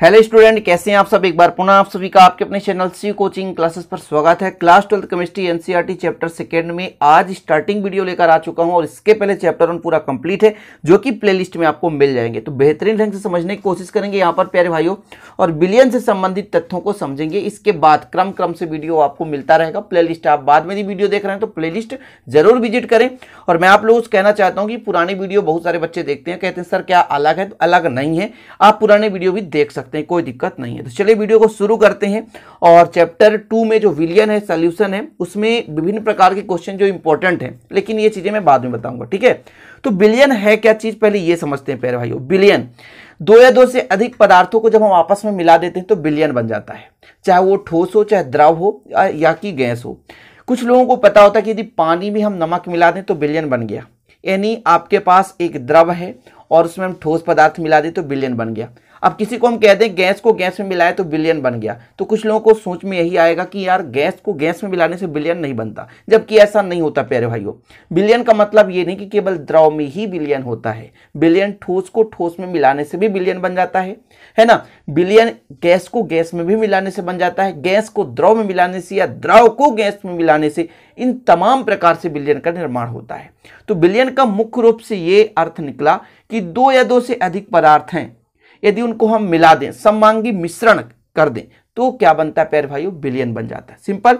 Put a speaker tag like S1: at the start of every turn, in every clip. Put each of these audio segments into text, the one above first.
S1: hello student कैसे हैं आप सब एक बार पुनः आप सभी का आपके अपने चैनल सी कोचिंग क्लासेस पर स्वागत है class twelfth chemistry NCERT chapter second में आज स्टार्टिंग वीडियो लेकर आ चुका हूं और इसके पहले चैप्टर वन पूरा कंप्लीट है जो कि प्लेलिस्ट में आपको मिल जाएंगे तो बेहतरीन ढंग से समझने की कोशिश करेंगे यहाँ पर प्यारे भाइयों और बिलियन से संबंधित तथ्यों को समझेंगे इसके बाद क्रम क्रम से वीडियो आपको मिलता रहेगा प्ले आप बाद में भी वीडियो देख रहे हैं तो प्ले जरूर विजिट करें और मैं आप लोगों से कहना चाहता हूँ कि पुराने वीडियो बहुत सारे बच्चे देखते हैं कहते हैं सर क्या अलग है तो अलग नहीं है आप पुराने वीडियो भी देख सकते सकते हैं कोई दिक्कत नहीं है तो चलिए वीडियो को शुरू करते हैं और चैप्टर टू में जो विलियन है सोल्यूशन है उसमें विभिन्न प्रकार के क्वेश्चन जो इंपॉर्टेंट है लेकिन ये चीज़ें मैं बाद में बताऊंगा ठीक है तो बिलियन है क्या चीज़ पहले ये समझते हैं प्यारे भाइयों बिलियन दो या दो से अधिक पदार्थों को जब हम आपस में मिला देते हैं तो बिलियन बन जाता है चाहे वो ठोस हो चाहे द्रव हो या कि गैस हो कुछ लोगों को पता होता है कि यदि पानी में हम नमक मिला दें तो बिलियन बन गया यानी आपके पास एक द्रव है और उसमें हम ठोस पदार्थ मिला दें तो बिलियन बन गया अब किसी को हम कह दें गैस को गैस में मिलाए तो बिलियन बन गया तो कुछ लोगों को सोच में यही आएगा कि यार गैस को गैस में मिलाने से बिलियन नहीं बनता जबकि ऐसा नहीं होता प्यारे भाइयों बिलियन का मतलब ये नहीं कि केवल द्रव में ही बिलियन होता है बिलियन ठोस को ठोस में मिलाने से भी बिलियन बन जाता है है ना बिलियन गैस को गैस में भी मिलाने से बन जाता है गैस को द्रव में मिलाने से या द्रव को गैस में मिलाने से इन तमाम प्रकार से बिलियन का निर्माण होता है तो बिलियन का मुख्य रूप से ये अर्थ निकला कि दो या दो से अधिक पदार्थ हैं यदि उनको हम मिला दें समांगी मिश्रण कर दें तो क्या बनता है पैर भाइयों बिलियन बन जाता है सिंपल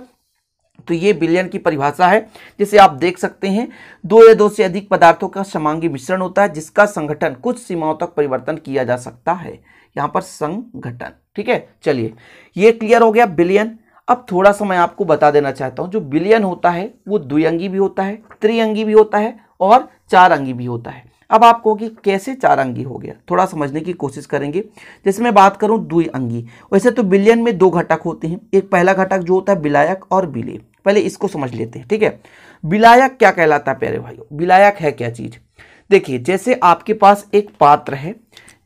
S1: तो ये बिलियन की परिभाषा है जिसे आप देख सकते हैं दो या दो से अधिक पदार्थों का समांगी मिश्रण होता है जिसका संगठन कुछ सीमाओं तक परिवर्तन किया जा सकता है यहाँ पर संगठन ठीक है चलिए ये क्लियर हो गया बिलियन अब थोड़ा सा मैं आपको बता देना चाहता हूं जो बिलियन होता है वो द्विअंगी भी होता है त्रिअंगी भी होता है और चार अंगी भी होता है अब आप कहोगे कैसे चार अंगी हो गया थोड़ा समझने की कोशिश करेंगे जैसे मैं बात करूं दुई अंगी वैसे तो बिलियन में दो घटक होते हैं एक पहला घटक जो होता है बिलायक और बिले पहले इसको समझ लेते हैं ठीक है बिलायक क्या कहलाता है प्यारे भाइयों बिलायक है क्या चीज़ देखिए जैसे आपके पास एक पात्र है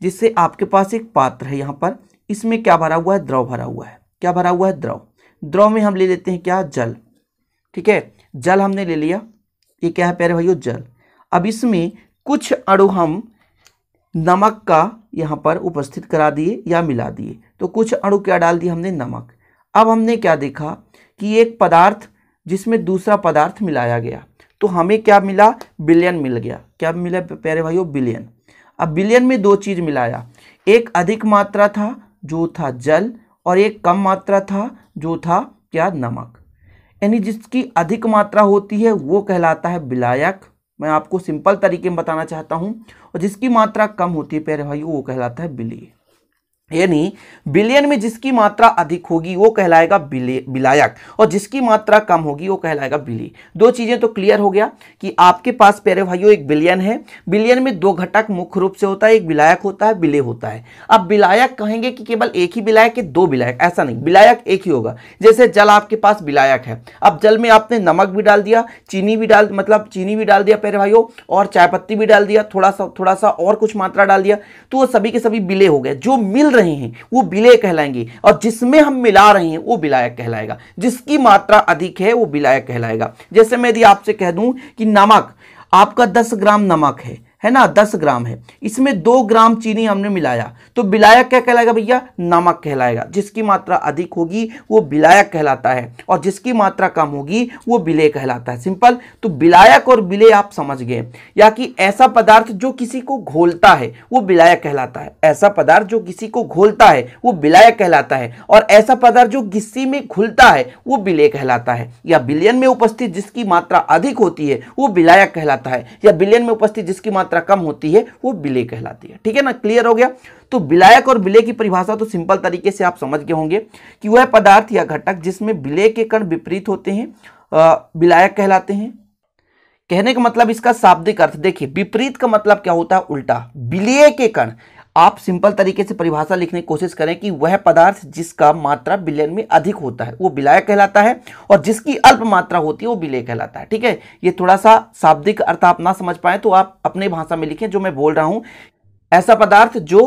S1: जिससे आपके पास एक पात्र है यहाँ पर इसमें क्या भरा हुआ है द्रव भरा हुआ है क्या भरा हुआ है द्रव द्रव में हम ले लेते हैं क्या जल ठीक है जल हमने ले लिया ये क्या है प्यारे भाइयों जल अब इसमें कुछ अणु हम नमक का यहाँ पर उपस्थित करा दिए या मिला दिए तो कुछ अणु क्या डाल दिए हमने नमक अब हमने क्या देखा कि एक पदार्थ जिसमें दूसरा पदार्थ मिलाया गया तो हमें क्या मिला बिलियन मिल गया क्या मिला प्यारे भाइयों बिलियन अब बिलियन में दो चीज़ मिलाया एक अधिक मात्रा था जो था जल और एक कम मात्रा था जो था क्या नमक यानी जिसकी अधिक मात्रा होती है वो कहलाता है विलायक मैं आपको सिंपल तरीके में बताना चाहता हूँ और जिसकी मात्रा कम होती है प्यारे भाई वो कहलाता है बिली यानी बिलियन में जिसकी मात्रा अधिक होगी वो कहलाएगा बिलायक और जिसकी मात्रा कम होगी वो कहलाएगा बिली दो चीज़ें तो क्लियर हो गया कि आपके पास प्यारे भाइयों एक बिलियन है बिलियन में दो घटक मुख्य रूप से होता है एक बिलायक होता है बिले होता है अब बिलायक कहेंगे कि केवल एक ही बिलायक के दो बिलायक ऐसा नहीं बिलायक एक ही होगा जैसे जल आपके पास बिलायक है अब जल में आपने नमक भी डाल दिया चीनी भी डाल मतलब चीनी भी डाल दिया प्यारे भाइयों और चाय पत्ती भी डाल दिया थोड़ा सा थोड़ा सा और कुछ मात्रा डाल दिया तो वो सभी के सभी बिले हो गए जो मिल रहे हैं वो विलय कहलाएंगे और जिसमें हम मिला रहे हैं वो विलायक कहलाएगा जिसकी मात्रा अधिक है वो विलायक कहलाएगा जैसे मैं यदि आपसे कह दूं कि नमक आपका दस ग्राम नमक है है ना दस ग्राम है इसमें दो ग्राम चीनी हमने मिलाया तो बिलायक क्या कहलाएगा भैया नमक कहलाएगा जिसकी मात्रा अधिक होगी वो बिलायक कहलाता है और जिसकी मात्रा कम होगी वो बिले कहलाता है सिंपल तो बिलायक और बिले आप समझ गए या कि ऐसा पदार्थ जो किसी को घोलता है वो बिलायक कहलाता है ऐसा पदार्थ जो किसी को घोलता है वो बिलायक कहलाता है और ऐसा पदार्थ जो किसी में घुलता है वो बिले कहलाता है या बिलियन में उपस्थित जिसकी मात्रा अधिक होती है वो बिलायक कहलाता है या बिलियन में उपस्थित जिसकी मात्रा मात्रा कम होती है वो विलय कहलाती है ठीक है ना क्लियर हो गया तो विलायक और विलय की परिभाषा तो सिंपल तरीके से आप समझ गए होंगे कि वह पदार्थ या घटक जिसमें विलय के कण विपरीत होते हैं विलायक कहलाते हैं कहने का मतलब इसका शाब्दिक अर्थ देखिए विपरीत का मतलब क्या होता है उल्टा विलय के कण आप सिंपल तरीके से परिभाषा लिखने की कोशिश करें कि वह पदार्थ जिसका मात्रा विलयन में अधिक होता है वो बिलाय कहलाता है और जिसकी अल्प मात्रा होती है वो विलय कहलाता है ठीक है ये थोड़ा सा शाब्दिक अर्थ आप ना समझ पाए तो आप अपने भाषा में लिखें जो मैं बोल रहा हूं ऐसा पदार्थ जो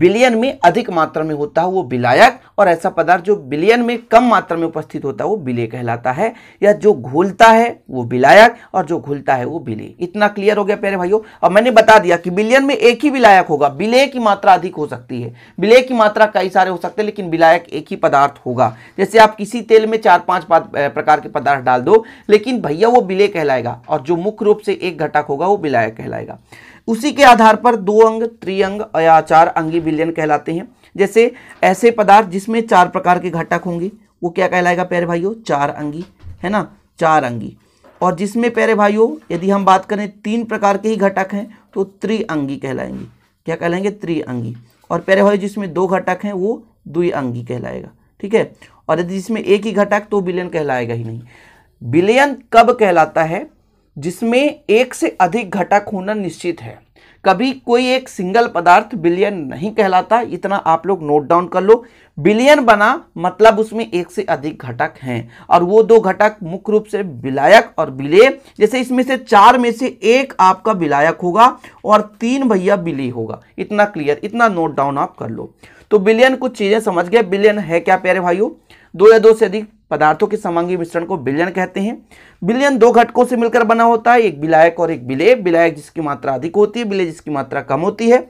S1: बिलियन में अधिक मात्रा में होता है वो बिलायक और ऐसा पदार्थ जो बिलियन में कम मात्रा में उपस्थित होता है वो बिले कहलाता है या जो घुलता है वो बिलायक और जो घुलता है वो बिले इतना क्लियर हो गया प्यारे भाइयों और मैंने बता दिया कि बिलियन में एक ही विलायक होगा बिले की मात्रा अधिक हो सकती है बिले की मात्रा कई सारे हो सकते हैं लेकिन विलायक एक ही पदार्थ होगा जैसे आप किसी तेल में चार पांच प्रकार के पदार्थ डाल दो लेकिन भैया वो बिले कहलाएगा और जो मुख्य रूप से एक घटक होगा वो बिलायक कहलाएगा उसी के आधार पर दो अंग त्रिअंग या चार अंगी विलयन कहलाते हैं जैसे ऐसे पदार्थ जिसमें चार प्रकार के घटक होंगे वो क्या कहलाएगा प्यारे भाइयों चार अंगी है ना चार अंगी और जिसमें प्यारे भाइयों यदि हम बात करें तीन प्रकार के ही घटक हैं तो त्रिअंगी कहलाएंगे क्या कहलाएंगे त्रिअंगी और प्यारे भाई जिसमें दो घटक हैं वो द्विअंगी कहलाएगा ठीक है और यदि जिसमें एक ही घटक तो विलयन कहलाएगा ही नहीं विलयन कब कहलाता है जिसमें एक से अधिक घटक होना निश्चित है कभी कोई एक सिंगल पदार्थ बिलियन नहीं कहलाता इतना आप लोग नोट डाउन कर लो बिलियन बना मतलब उसमें एक से अधिक घटक हैं और वो दो घटक मुख्य रूप से विलायक और बिले जैसे इसमें से चार में से एक आपका विलायक होगा और तीन भैया बिली होगा इतना क्लियर इतना नोट डाउन आप कर लो तो बिलियन कुछ चीज़ें समझ गए बिलियन है क्या प्यारे भाइयों दो या दो से अधिक पदार्थों के समांगी मिश्रण को बिलियन कहते हैं बिलियन दो घटकों से मिलकर बना होता है एक विलायक और एक विलेय विलायक जिसकी मात्रा अधिक होती है विलेय जिसकी मात्रा कम होती है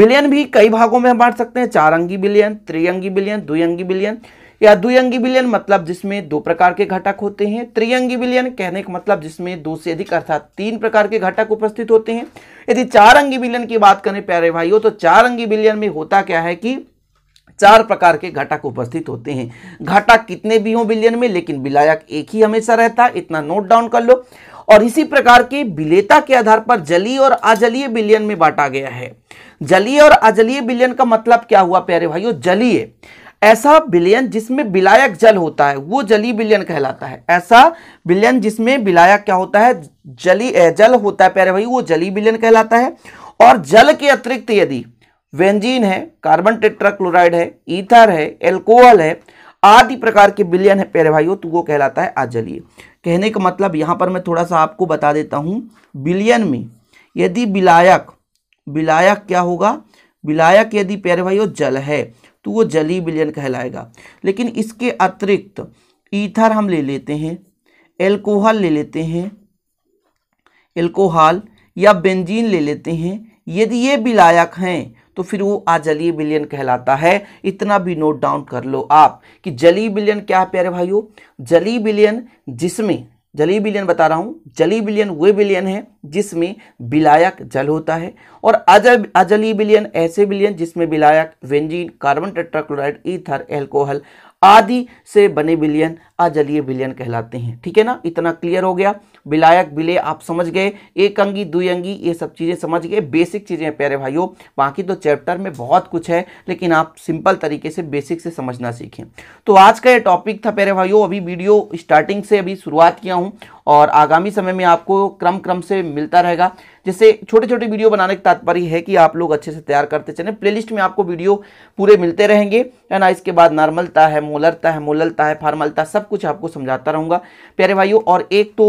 S1: बिलियन भी कई भागों में बांट सकते हैं चार अंगी बिलियन त्रियंगी बिलियन द्विअंगी बिलियन या द्विअंगी बिलियन मतलब जिसमें दो प्रकार के घटक होते हैं त्रियंगी बिलियन कहने का मतलब जिसमें दो से अधिक अर्थात तीन प्रकार के घटक उपस्थित होते हैं यदि चार अंगी बिलियन की बात करें प्यारे भाइयों तो चार अंगी बिलियन में होता क्या है कि चार प्रकार के घटक उपस्थित होते हैं घटक कितने भी हों विलयन में लेकिन विलायक एक ही हमेशा रहता है इतना नोट डाउन कर लो और इसी प्रकार के विलेता के आधार पर जलीय और अजलीय विलयन में बांटा गया है जलीय और अजलीय विलयन का मतलब क्या हुआ प्यारे भाइयों जलीय ऐसा विलयन जिसमें विलायक जल होता है वो जलीय विलयन कहलाता है ऐसा विलयन जिसमें विलायक क्या होता है जली जल होता है प्यारे भाई वो जलीय विलयन कहलाता है और जल के अतिरिक्त यदि वेंजीन है कार्बन टेट्राक्लोराइड है ईथर है एल्कोहल है आदि प्रकार के बिलियन है प्यारे भाइयों तो वो कहलाता है आजलीय कहने का मतलब यहाँ पर मैं थोड़ा सा आपको बता देता हूँ बिलियन में यदि विलायक विलायक क्या होगा विलायक यदि प्यारे भाइयों जल है तो वो जली बिलियन कहलाएगा लेकिन इसके अतिरिक्त ईथर हम ले लेते हैं एल्कोहल ले लेते हैं एल्कोहल या बेंजीन ले लेते हैं यदि ये विलायक हैं तो फिर वो आजलीय विलयन कहलाता है इतना भी नोट डाउन कर लो आप कि जलीय विलयन क्या है प्यारे भाइयों जलीय विलयन जिसमें जलीय विलयन बता रहा हूँ जलीय विलयन वे विलयन है जिसमें विलायक जल होता है और अजल अजलीय विलयन ऐसे विलयन जिसमें विलायक benzene carbon tetrachloride ether alcohol आदि से बने विलयन अजलीय विलयन कहलाते हैं ठीक है ना इतना क्लियर हो गया विलायक विलय आप समझ गए एक अंगी दुई अंगी ये सब चीज़ें समझ गए बेसिक चीज़ें प्यारे भाइयों बाकी तो चैप्टर में बहुत कुछ है लेकिन आप सिंपल तरीके से बेसिक से समझना सीखें तो आज का ये टॉपिक था प्यारे भाइयों अभी वीडियो स्टार्टिंग से अभी शुरुआत किया हूँ और आगामी समय में आपको क्रम क्रम से मिलता रहेगा जैसे छोटे छोटे वीडियो बनाने का तात्पर्य है कि आप लोग अच्छे से तैयार करते चले प्लेलिस्ट में आपको वीडियो पूरे मिलते रहेंगे है ना इसके बाद नॉर्मलता है मोलरता है मोललता है फार्मलता सब कुछ आपको समझाता रहूँगा प्यारे भाइयों और एक तो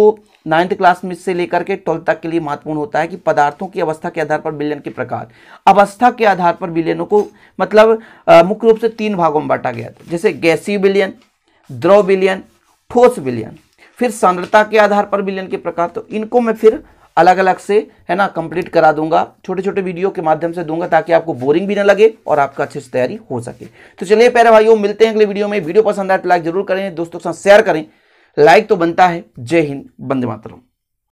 S1: नाइन्थ क्लास में से लेकर के ट्वेल्थ तक के लिए महत्वपूर्ण होता है कि पदार्थों की अवस्था के आधार पर बिलियन के प्रकार अवस्था के आधार पर बिलियनों को मतलब मुख्य रूप से तीन भागों में बांटा गया था जैसे गैसी बिलियन द्रव बिलियन ठोस विलियन फिर सांद्रता के आधार पर विलयन के प्रकार तो इनको मैं फिर अलग अलग से है ना कंप्लीट करा दूंगा छोटे छोटे वीडियो के माध्यम से दूंगा ताकि आपको बोरिंग भी ना लगे और आपका अच्छे से तैयारी हो सके तो चलिए प्यारे भाइयों मिलते हैं अगले वीडियो में वीडियो पसंद आए तो लाइक जरूर करें दोस्तों के साथ शेयर करें लाइक तो बनता है जय हिंद बंदे मातरम